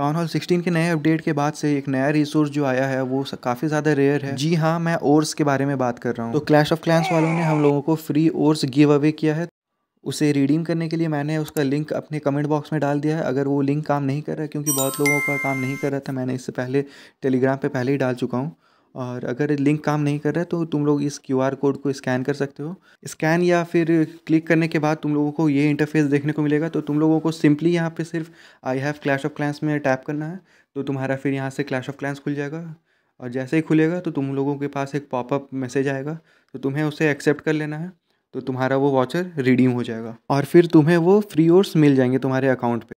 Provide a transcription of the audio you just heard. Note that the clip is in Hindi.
टाउन हॉल 16 के नए अपडेट के बाद से एक नया रिसोर्स जो आया है वो काफ़ी ज़्यादा रेयर है जी हाँ मैं ओर्स के बारे में बात कर रहा हूँ तो क्लैश ऑफ क्लैंस वालों ने हम लोगों को फ्री ओर्स गिव अवे किया है उसे रिडीम करने के लिए मैंने उसका लिंक अपने कमेंट बॉक्स में डाल दिया है अगर वो लिंक काम नहीं कर रहा है क्योंकि बहुत लोगों का काम नहीं कर रहा था मैंने इससे पहले टेलीग्राम पर पहले ही डाल चुका हूँ और अगर लिंक काम नहीं कर रहा है तो तुम लोग इस क्यू आर कोड को स्कैन कर सकते हो स्कैन या फिर क्लिक करने के बाद तुम लोगों को ये इंटरफेस देखने को मिलेगा तो तुम लोगों को सिंपली यहाँ पे सिर्फ I have clash of clans में टैप करना है तो तुम्हारा फिर यहाँ से क्लैश ऑफ क्लैंस खुल जाएगा और जैसे ही खुलेगा तो तुम लोगों के पास एक पॉपअप मैसेज आएगा तो तुम्हें उसे एक्सेप्ट कर लेना है तो तुम्हारा वो वाचर रिडीम हो जाएगा और फिर तुम्हें वो फ्री ओर्स मिल जाएंगे तुम्हारे अकाउंट पर